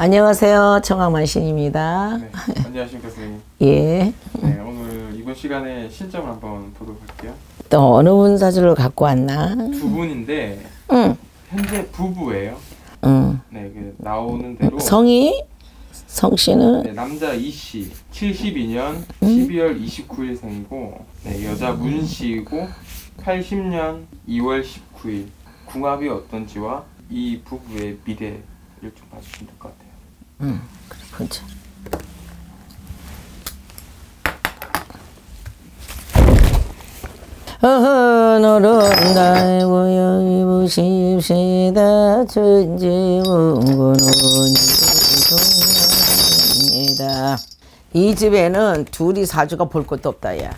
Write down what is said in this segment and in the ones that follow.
안녕하세요. 청학만신입니다. 네, 안녕하십니까 선생님. 예. 네, 오늘 이번 시간에 신점을 한번 보도록 할게요. 또 어느 분 사주를 갖고 왔나? 두 분인데 응. 현재 부부예요. 응. 네, 그 나오는 대로 성이 성씨는 네, 남자 이씨 72년 12월 29일 생이고 네, 여자 문씨이고 80년 2월 19일 궁합이 어떤지와 이 부부의 미래 일좀 봐주시면 될 것 같아요. 응, 그래 보자. 어허 노름 날 고여 입으십시다 천지문고노입니다 이 집에는 둘이 사주가 볼 것도 없다 야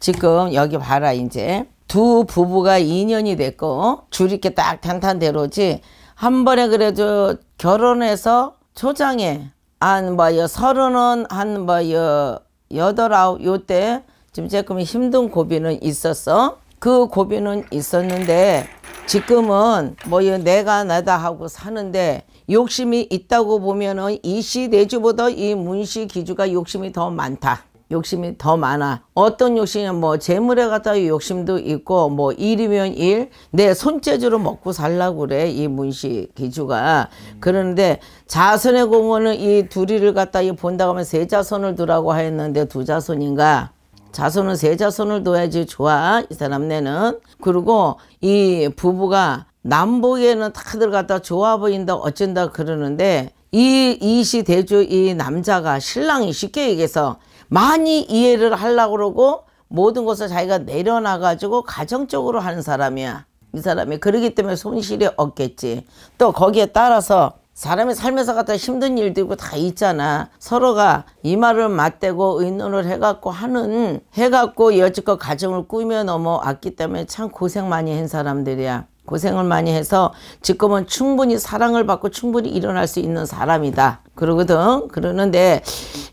지금 여기 봐라 이제 두 부부가 인연이 됐고 줄 이렇게 딱 탄탄대로지 한 번에 그래도 결혼해서 초장에 한뭐여 서른은 한뭐여 여덟 아홉 요때 지금 조금 힘든 고비는 있었어. 그 고비는 있었는데 지금은 뭐여 내가 나다 하고 사는데 욕심이 있다고 보면은 이시 내주보다 이 문시 기주가 욕심이 더 많다. 욕심이 더 많아. 어떤 욕심이냐 뭐 재물에 갖다 욕심도 있고 뭐 일이면 일 내 손재주로 먹고 살라고 그래 이 문시 기주가 그런데 자선의 공원은이 둘이를 갖다 이 본다고 하면 세 자선을 두라고 하였는데 두 자선인가 자손은 세 자손을 둬야지 좋아 이 사람네는 그리고 이 부부가 남보기에는 다들 갖다 좋아 보인다 어쩐다 그러는데 이 이시 대주 이 남자가 신랑이 쉽게 얘기해서 많이 이해를 하려고 그러고 모든 것을 자기가 내려놔 가지고 가정적으로 하는 사람이야. 이 사람이 그러기 때문에 손실이 없겠지. 또 거기에 따라서 사람이 살면서 갖다 힘든 일도 있고 다 있잖아. 서로가 이 말을 맞대고 의논을 해갖고 하는 해갖고 여지껏 가정을 꾸며 넘어왔기 때문에 참 고생 많이 한 사람들이야. 고생을 많이 해서 지금은 충분히 사랑을 받고 충분히 일어날 수 있는 사람이다. 그러거든. 그러는데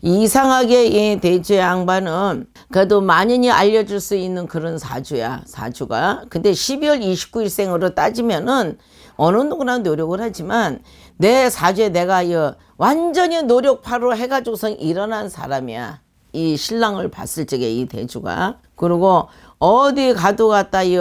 이상하게 이 대주의 양반은 그래도 만연히 알려줄 수 있는 그런 사주야. 사주가. 근데 12월 29일 생으로 따지면은 어느 누구나 노력을 하지만 내 사주에 내가 완전히 노력파로 해가지고서 일어난 사람이야. 이 신랑을 봤을 적에 이 대주가. 그리고 어디 가도 갔다 이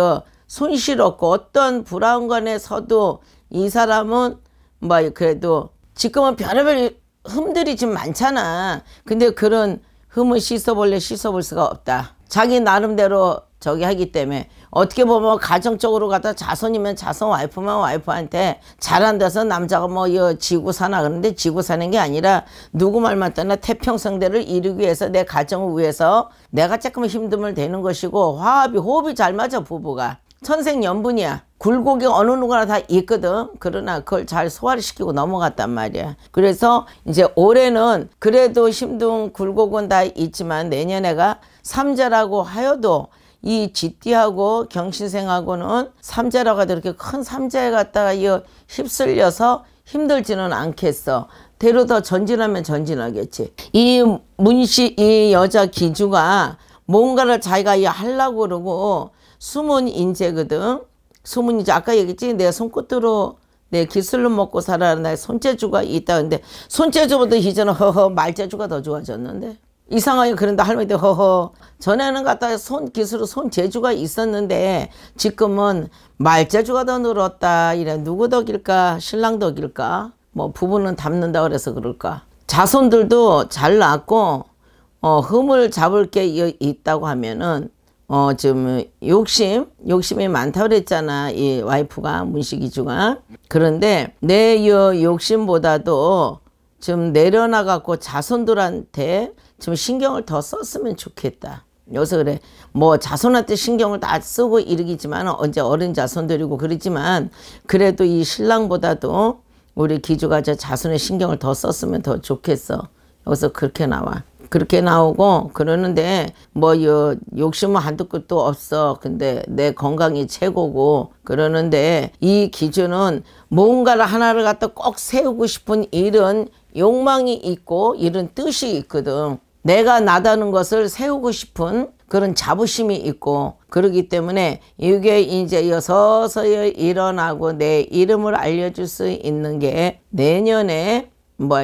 손실 없고 어떤 불안관에서도 이 사람은 뭐 그래도 지금은 별의별 흠들이 좀 많잖아. 근데 그런 흠은 씻어볼래 씻어볼 수가 없다. 자기 나름대로 저기 하기 때문에 어떻게 보면 가정적으로 가다 자손이면 자손 와이프면 와이프한테 잘한다서 남자가 뭐 지구 사나 그런데 지구 사는 게 아니라 누구 말만 떠나 태평성대를 이루기 위해서 내 가정을 위해서 내가 조금 힘듦을 대는 것이고 화합이 호흡이 잘 맞아 부부가 천생연분이야. 굴곡이 어느 누구나 다 있거든. 그러나 그걸 잘 소화를 시키고 넘어갔단 말이야. 그래서 이제 올해는 그래도 힘든 굴곡은 다 있지만 내년에가 삼자라고 하여도 이지띠하고 경신생하고는 삼자라고 하도 이렇게 큰 삼자에 갔다가 이 휩쓸려서 힘들지는 않겠어. 대로 더 전진하면 전진하겠지. 이문시이 여자 기주가 뭔가를 자기가 이 하려고 그러고 숨은 인재거든. 그 숨은 인재 아까 얘기했지 내 손끝으로 내 기술로 먹고 살아가는 나의 손재주가 있다. 근데 손재주보다 이제는 허허 말재주가 더 좋아졌는데 이상하게 그런다 할머니들 허허 전에는 갖다 손 기술로 손재주가 있었는데 지금은 말재주가 더 늘었다. 이래 누구 덕일까 신랑 덕일까 뭐 부부는 닮는다 그래서 그럴까 자손들도 잘 낳았고 어, 흠을 잡을 게 있다고 하면은 어, 좀, 욕심, 욕심이 많다고 그랬잖아. 이 와이프가, 문식이주가. 그런데 내이 욕심보다도 좀 내려놔갖고 자손들한테 좀 신경을 더 썼으면 좋겠다. 여기서 그래. 뭐 자손한테 신경을 다 쓰고 이르기지만 언제 어린 자손들이고 그러지만 그래도 이 신랑보다도 우리 기주가 저 자손의 신경을 더 썼으면 더 좋겠어. 여기서 그렇게 나와. 그렇게 나오고 그러는데 뭐 욕심은 한두 끝도 없어 근데 내 건강이 최고고 그러는데 이 기준은 뭔가를 하나를 갖다 꼭 세우고 싶은 일은 욕망이 있고 이런 뜻이 있거든 내가 나다는 것을 세우고 싶은 그런 자부심이 있고 그러기 때문에 이게 이제 서서히 일어나고 내 이름을 알려줄 수 있는 게 내년에 뭐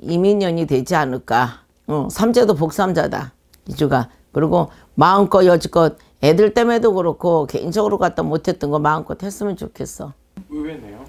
이민년이 되지 않을까 어, 삼재도 복삼자다. 이주가. 그리고 마음껏 여지껏 애들 때문에도 그렇고 개인적으로 갖다 못했던 거 마음껏 했으면 좋겠어. 의외네요.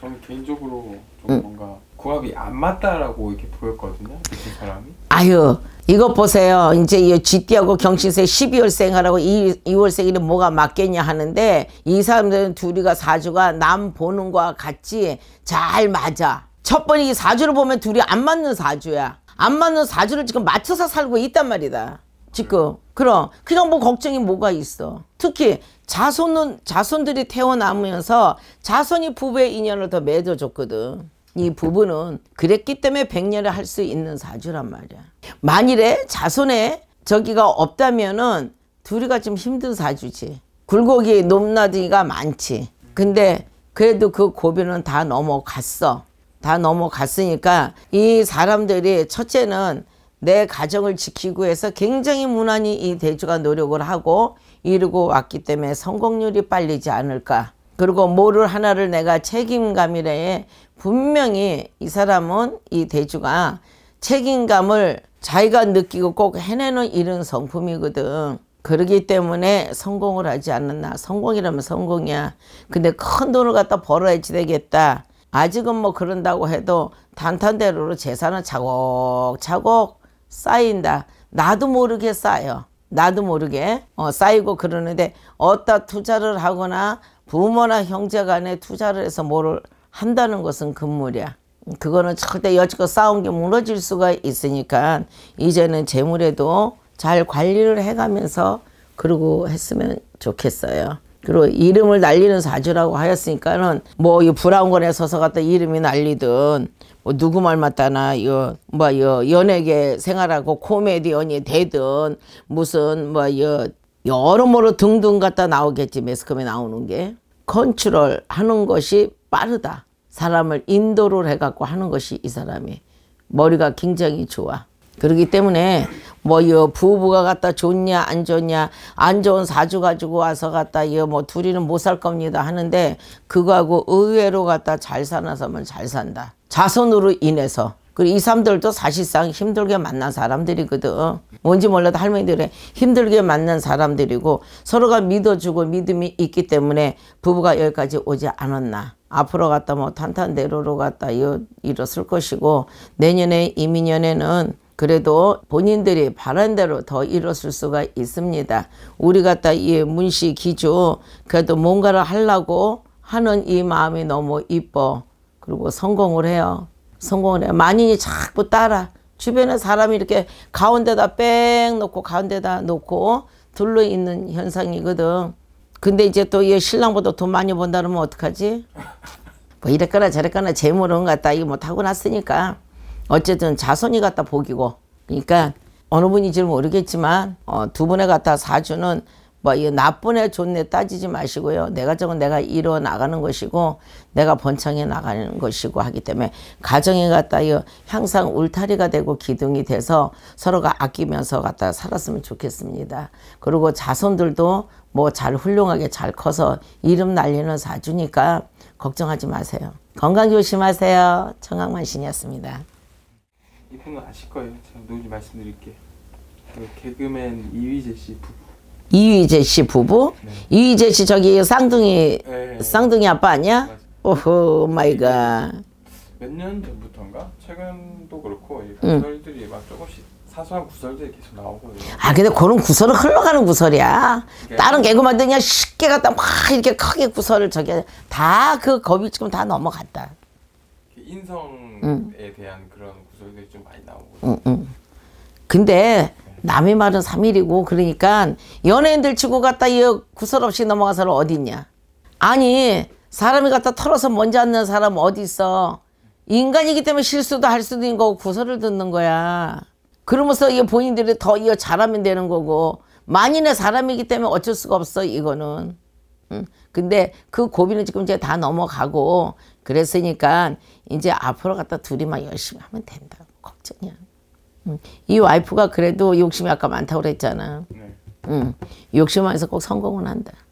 저는 개인적으로 좀 응. 뭔가 궁합이 안 맞다라고 이렇게 보였거든요. 그 사람이. 아유 이것 보세요. 이제 이 쥐띠하고 경신세 12월생하라고 2, 2월생이는 뭐가 맞겠냐 하는데 이 사람들은 둘이가 사주가 남 보는 거와 같이 잘 맞아. 첫 번째 이 사주를 보면 둘이 안 맞는 사주야. 안 맞는 사주를 지금 맞춰서 살고 있단 말이다. 지금. 그럼 그냥 뭐 걱정이 뭐가 있어. 특히 자손은 자손들이 태어나면서 자손이 부부의 인연을 더 맺어줬거든. 이 부부는 그랬기 때문에 백년을 할 수 있는 사주란 말이야. 만일에 자손에 저기가 없다면은 둘이가 좀 힘든 사주지. 굴곡이 높낮이가 많지. 근데 그래도 그 고비는 다 넘어갔어. 다 넘어갔으니까 이 사람들이 첫째는 내 가정을 지키고 해서 굉장히 무난히 이 대주가 노력을 하고 이루고 왔기 때문에 성공률이 빨리지 않을까. 그리고 뭐를 하나를 내가 책임감이래 분명히 이 사람은 이 대주가 책임감을 자기가 느끼고 꼭 해내는 이런 성품이거든. 그러기 때문에 성공을 하지 않는나 성공이라면 성공이야. 근데 큰 돈을 갖다 벌어야지 되겠다. 아직은 뭐 그런다고 해도 단탄대로로 재산은 차곡차곡 쌓인다. 나도 모르게 쌓여. 나도 모르게 어, 쌓이고 그러는데 어디다 투자를 하거나 부모나 형제 간에 투자를 해서 뭐를 한다는 것은 금물이야. 그거는 절대 여지껏 쌓은 게 무너질 수가 있으니까 이제는 재물에도 잘 관리를 해가면서 그러고 했으면 좋겠어요. 그리고 이름을 날리는 사주라고 하였으니까는 뭐 이 브라운관에 서서 갖다 이름이 날리든 뭐 누구 말 맞다나 이뭐이 뭐 연예계 생활하고 코미디언이 되든 무슨 뭐 이 여러모로 등등 갖다 나오겠지 매스컴에 나오는 게 컨트롤 하는 것이 빠르다 사람을 인도를 해갖고 하는 것이 이 사람이 머리가 굉장히 좋아 그러기 때문에 뭐여 부부가 갖다 좋냐 안 좋냐 안 좋은 사주 가지고 와서 갖다 이 뭐 둘이는 못 살 겁니다 하는데 그거하고 의외로 갖다 잘사나서면잘 산다 자손으로 인해서 그리고 이 사람들도 사실상 힘들게 만난 사람들이거든 뭔지 몰라도 할머니들의 힘들게 만난 사람들이고 서로가 믿어주고 믿음이 있기 때문에 부부가 여기까지 오지 않았나 앞으로 갔다 뭐 탄탄대로로 갔다 이뤘을 것이고 내년에 이민연에는 그래도 본인들이 바란 대로 더 이뤘을 수가 있습니다. 우리 같다 이 문시 기주 그래도 뭔가를 하려고 하는 이 마음이 너무 이뻐. 그리고 성공을 해요. 성공을 해요. 만인이 자꾸 따라. 주변에 사람이 이렇게 가운데다 뺑 놓고 가운데다 놓고 둘러 있는 현상이거든. 근데 이제 또 이 신랑보다 돈 많이 번다면 어떡하지? 뭐 이랬거나 저랬거나 재물은 같다. 이거 뭐 타고났으니까. 어쨌든 자손이 갖다 복이고 그러니까 어느 분인지 모르겠지만 어, 두 분의 갖다 사주는 뭐 이 나쁜 애 좋네 따지지 마시고요. 내가 저건 내가 이루어 나가는 것이고 내가 번창해 나가는 것이고 하기 때문에 가정에 갖다 이 항상 울타리가 되고 기둥이 돼서 서로가 아끼면서 갖다 살았으면 좋겠습니다. 그리고 자손들도 뭐 잘 훌륭하게 잘 커서 이름 날리는 사주니까 걱정하지 마세요. 건강 조심하세요. 청강만신이었습니다. 이분은 아실 거예요. 제가 누군지 말씀드릴게. 그 개그맨 이휘재 씨 부부. 이휘재 씨 부부? 네. 이휘재 씨 저기 쌍둥이 네. 쌍둥이 아빠 아니야? 맞아. 오호 마이 갓. 몇 년 전부터인가? 최근도 그렇고 구설들이 음. 막 조금씩 사소한 구설들이 계속 나오고. 아 근데 그런 구설은 흘러가는 구설이야. 그러니까 다른 개그맨들 그냥 쉽게 갖다 막 이렇게 크게 구설을 저기 다 그 겁이 지금 다 넘어갔다. 인성에 음. 대한 그런 좀 많이 나오고. 응, 응. 근데 남의 말은 3일이고 그러니까 연예인들 치고 갔다 이 구설 없이 넘어가서는 어딨냐. 아니 사람이 갖다 털어서 먼지 않는 사람 어디 있어. 인간이기 때문에 실수도 할 수도 있는 거고 구설을 듣는 거야. 그러면서 이 본인들이 더 이어 잘하면 되는 거고 만인의 사람이기 때문에 어쩔 수가 없어 이거는. 응. 근데 그 고비는 지금 이제 다 넘어가고 그랬으니까 이제 앞으로 갖다 둘이 만 열심히 하면 된다. 걱정이야. 응. 음. 이 와이프가 그래도 욕심이 아까 많다고 그랬잖아. 응. 네. 음. 욕심하면서 꼭 성공은 한다.